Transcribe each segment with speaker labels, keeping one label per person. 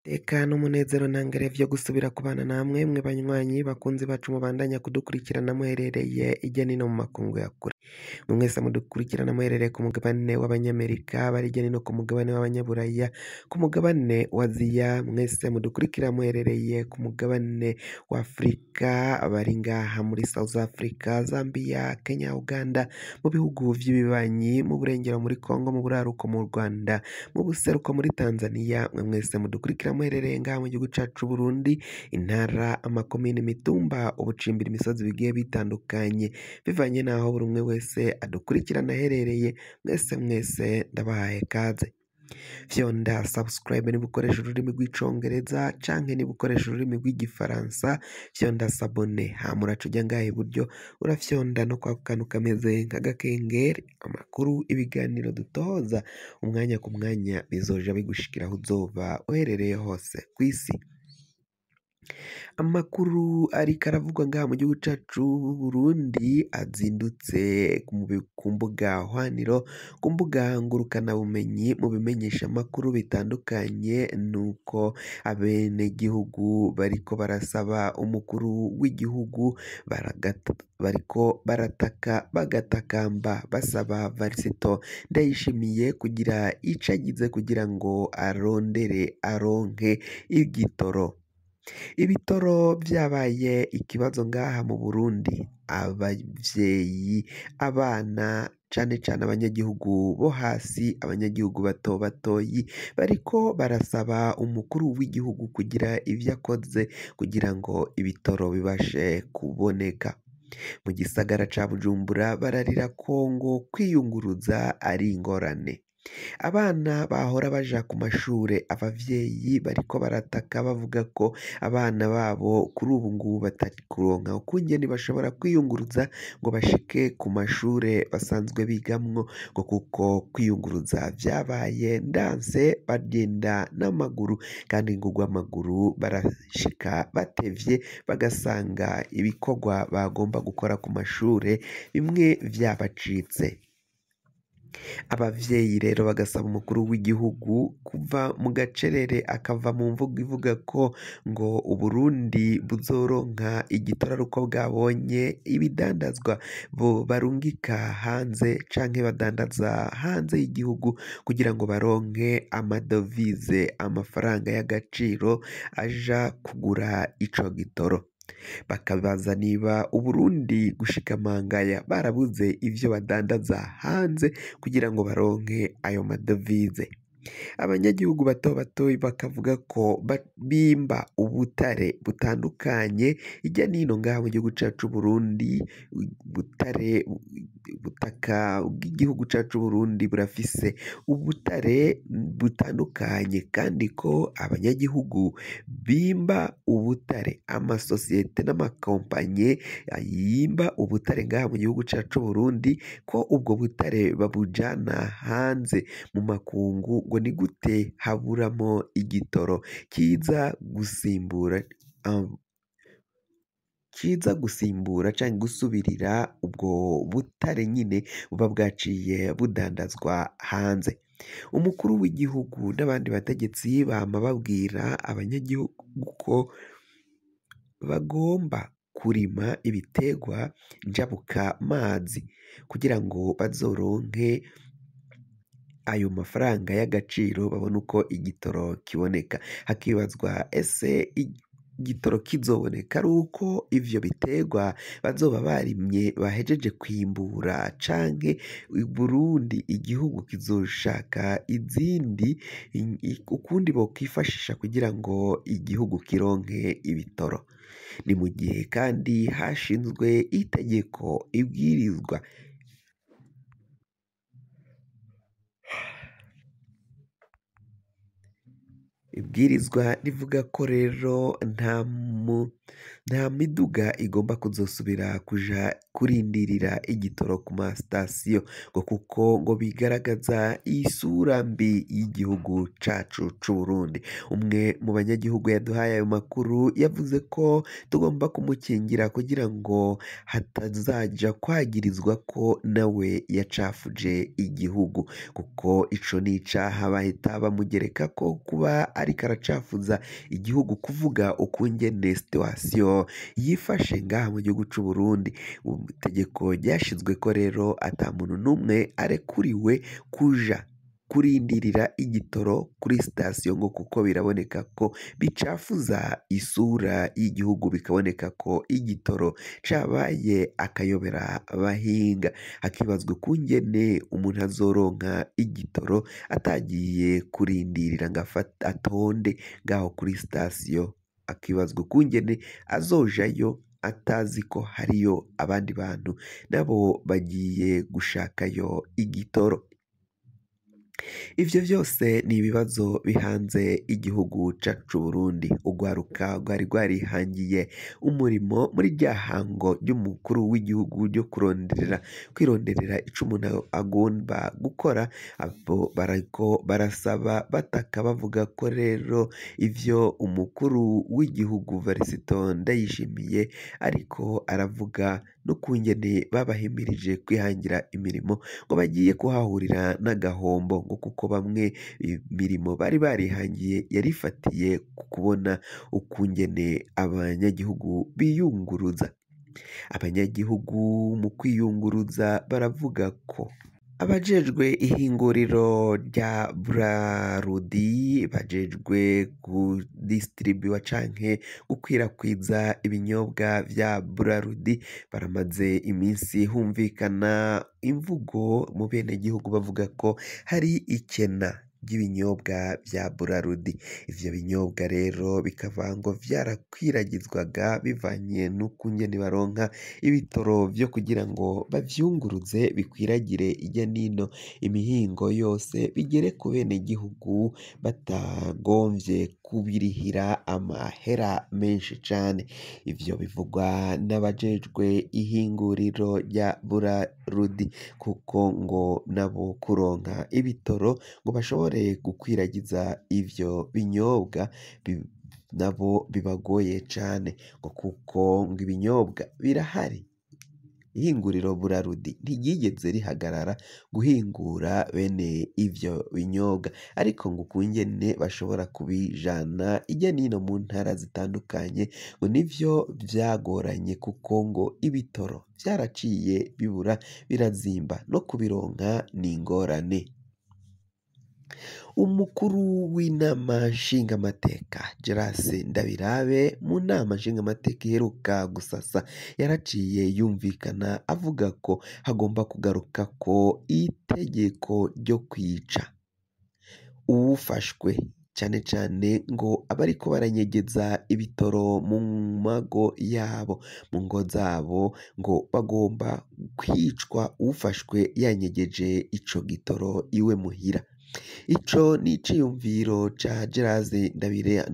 Speaker 1: Tekano umunezero ntangere byo gusubira kubana namwe mwe banywanyi bakunzi bacu mubandanya kudukurikirana muherereye ijya nino mu makungu ya kure mwese mudukurikirana muherereye ku mugabane w'abanyamerika bari ijya nino ku mugabane w'abanyaburaya ku mugabane wa Ziya mwese mudukurikira muherereye ku mugabane wa afurika bari ngaha muri south africa zambia kenya uganda mu bihugu by'ibibanyi mu burengero muri congo mu buraruko mu rwanda mu buseruko muri tanzania mwe mwese mudukurikira ikoreramo iherereye mu gihugu cyacu Burundi intara amakomine imitumba ubucimbira imisozi bigiye bitandukanye bivanye n'aho buri umwe wese adukurikirana aherereye mwese mwese ndabahaye kaze fyonda subscribe niba ukoresha ururimi rw'icyongereza cyangwa niba ukoresha ururimi rw'igifaransa fyonda sabone hamuraca ujya ngaha iburyo urafyonda no kwa kantu kameze nk'agakengeri amakuru ibiganiro dutoza umwanya ku mwanya bizoja bigushikiraho uzoba uherereye hose ku isi Amakuru ariko aravugwa ngaha mu gihugu cyacu b'u Burundi azindutse ku mbuga hwaniro, ku mbuga ngurukanabumenyi mu bimenyeshamakuru bitandukanye, nuko abenegihugu bariko barasaba umukuru w'igihugu, bariko barataka bagatakamba basaba Varisito Ndayishimiye kugira icagize kugira ngo arondere aronke igitoro. Ibitoro byabaye ikibazo ngaha mu Burundi, ababyeyi, abana cyane cyane abanyagihugu bo hasi, abanyagihugu bato batoyi, bariko barasaba umukuru w'igihugu kugira ivyo akoze kugira ngo ibitoro bibashe kuboneka, mu gisagara ca Bujumbura bararira ko ngo kwiyunguruza ari ingorane. Abana bahora baja ku mashuri, abavyeyi bariko barataka bavuga ko abana babo kuri ubu ngubu batari kuronka ukungene bashobora kwiyunguruza ngo bashike ku mashure basanzwe bigamwo ngo kuko kwiyunguruza vyabaye ndanse bagenda n'amaguru kandi ngo urw'amaguru barashika batevye bagasanga ibikorwa bagomba gukora ku mashure bimwe vyabacitse. Ababyeyi rero bagasaba umukuru w'igihugu kuva mu gacerere akava mu mvugo ivuga ko ngo u Burundi buzoronka igitarara uko bwabonye ibidandazwa bo barungika hanze canke badandaza hanze y'igihugu kugira ngo baronke amadovize, amafaranga y'agaciro aja kugura ico gitoro. bakabaza niba u Burundi gushikamangaya barabuze ibyo badandaza hanze kugira ngo baronke ayo madovize abanyagihugu bato bato bakavuga ko bimba ubutare butandukanye hirya no hino ngaha mu gihugu cyacu Burundi ubutare Ubutaka bw'igihugu cyacu Burundi burafise ubutare butandukanye kandi ko abanyagihugu bimba ubutare, amasosiyete n'amakompanyi yimba ubutare ngaha mu gihugu cyacu Burundi ko ubwo butare babujana hanze mu makungu ngo ni gute haburamo igitoro kiza gusimbura. Um, kiza gusimbura cyangwa gusubirira ubwo butare nyine buba bwaciye budandazwa hanze, umukuru w'igihugu n'abandi bategetsi bama babwira abanyagihugu ko bagomba kurima njabuka mazi kugira ngo bazoronke ayo mafaranga y'agaciro babone uko igitoro kiboneka, hakibazwa ese gitoroka inzoboneka ari uko ibyo biterwa bazoba barimye bahejeje kwimbura canke Burundi igihugu kizoshaka izindi ukundi bokwifashisha kugira ngo igihugu kironke ibitoro, ni mu gihe kandi hashinzwe itegeko ibwirizwa. Ibwirizwa rivuga ko rero nta nta miduga igomba kuzosubira kuja kurindirira igitoro ku masitasiyo ngo kuko ngo bigaragaza isura mbi y'igihugu cacu Burundi. umwe mu banyagihugu yaduhaye ayo makuru yavuze ko tugomba kumukingira kugira ngo hatazajya kwagirizwa ko nawe yacafuje igihugu kuko ico ni icaha bahita bamugereka ko kuba ariko aracafuza igihugu kuvuga ukungene situwasiyo yifashe ngaha mu gihugu cy'u Burundi ubu itegeko ryashyizwe ko rero ata muntu n'umwe arekuriwe kuja kurindirira igitoro kuri sitasiyo ngo kuko biraboneka ko bicafuza isura y'igihugu bikaboneka ko igitoro cabaye akayobera abahinga hakibazwa ngene umuntu azoronka igitoro atagiye kurindirira ngo atonde ngaho kuri sitasiyo. akibazwa ukungene azojayo atazi ko hariyo abandi bantu nabo bagiye gushakayo igitoro. ibyo byose ni ibibazo bihanze igihugu cyacu Burundi ugwaruka rwari rwarihangiye umurimo muri rya hango ry'umukuru w'igihugu ryo kuronderera kwironderera icyo umuntu agomba gukora abo bariko barasaba bataka bavuga ko rero ibyo umukuru w'igihugu Varisito Ndayishimiye ariko aravuga n'ukungene babahimirije kwihangira imirimo ngo bagiye kuhahurira n'agahombo ngo kuko bamwe imirimo bari barihangiye yarifatiye ku kubona ukungene abanyagihugu biyunguruza, abanyagihugu mu kwiyunguruza baravuga ko Abajejwe ihinguriro rya Buraludi bajejwe kudisitiribiwa canke gukwirakwiza ibinyobwa vya Buraludi baramaze iminsi humvikana imvugo mu benegihugu bavuga ko hari ikena. by'ibinyobwa bya buraludi, ibyo binyobwa rero bikaba ngo byarakwiragizwaga bivanye n'uko ingene baronka ibitoro byo kugira ngo bavyunguruze bikwiragire irya n'ino imihingo yose bigere ku benegihugu batagombye kubirihira amahera menshi cane, ibyo bivugwa n'abajejwe ihinguriro rya buraludi kuko ngo nabo kuronka ibitoro ngo bashobore bashobore gukwiragiza ibyo binyobwa nabo bibagoye cane ngo kuko ngo ibinyobwa birahari ihinguriro burarudi ntiryigeze rihagarara guhingura bene ibyo binyobwa ariko ngo ukungene bashobora kubijana hirya no mu ntara zitandukanye ngo nibyo byagoranye kuko ngo ibitoro byaraciye bibura birazimba no kubironka ni ingorane. Umukuru w'inama nshingamateka Grace Ndabirabe mu nama nshingamateka iheruka gusasa yaraciye yumvikana avuga ko hagomba kugaruka ko itegeko ryo kwica uwufashwe cyane cyane ngo abariko baranyegeza ibitoro mu mago yabo mu ngo zabo ngo bagomba kwicwa ufashwe yanyegeje ico gitoro iwe muhira. Ico ni iciyumviro ca Geraze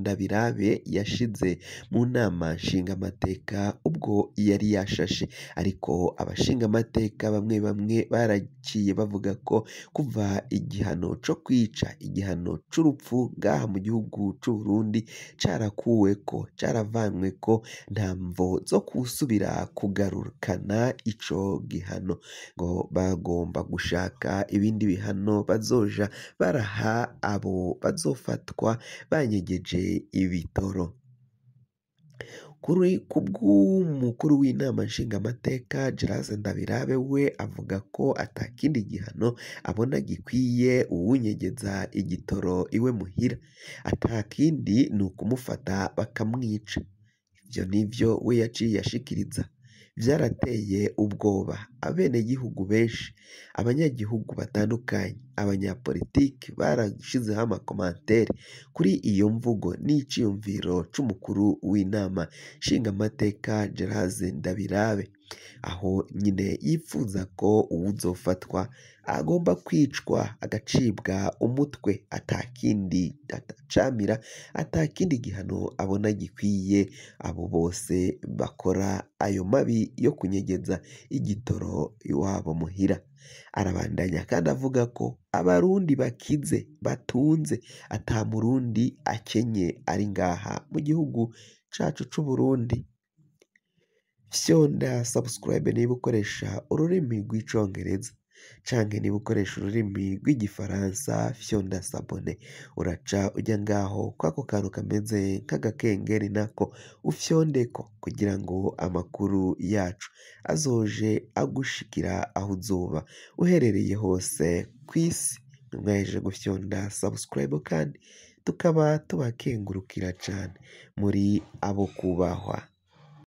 Speaker 1: Ndabirabe yashize mu nama nshingamateka ubwo yari yashashe, ariko abashingamateka bamwe bamwe baraciye bavuga ko kuva igihano co kwica igihano c'urupfu ngaha mu gihugu c'Uburundi carakuweko, caravanyweko ntamvo zo kusubira kugarukana ico gihano, ngo bagomba gushaka ibindi bihano bazoja baraha abo bazofatwa banyegeje ibitoro ku bw'umukuru w'inama nshingamateka Gérase Ndabirabe we avuga ko atakindi gihano abona gikwiye uwunyegeza igitoro iwe muhira atakindi ni ukumufata bakamwica ibyo ni byo we yaciye ashikiriza byarateye ubwoba abenegihugu benshi, abanyagihugu batandukanye, abanyapolitiki barashizeho amakomantere kuri iyo mvugo n'icyiyumviro cy'umukuru w'inama nshingamateka Gérard Ndabirabe. aho nyine yifuza ko uwuzofatwa agomba kwicwa agacibwa umutwe atakindi atacamira atakindi gihano abona gikwiye abo bose bakora ayo mabi yo kunyegeza igitoro iwabo muhira arabandanya kandi avuga ko abarundi bakize batunze ata murundi akenye ari ngaha mu gihugu cacu c'u Burundi. fyonda sabusikarayibe niba ukoresha ururimi rw'icyongereza canke niba ukoresha ururimi rw'igifaransa fyonda sabone uraca ujya ngaho kwako kantu kameze nk'agakengeri nako ufyondeko kugira ngo amakuru yacu azoje agushikira aho uzoba uherereye hose ku isi mwahejeje gufyonda sabusikarayibe kandi tukaba tubakengurukira cane muri abo kubahwa.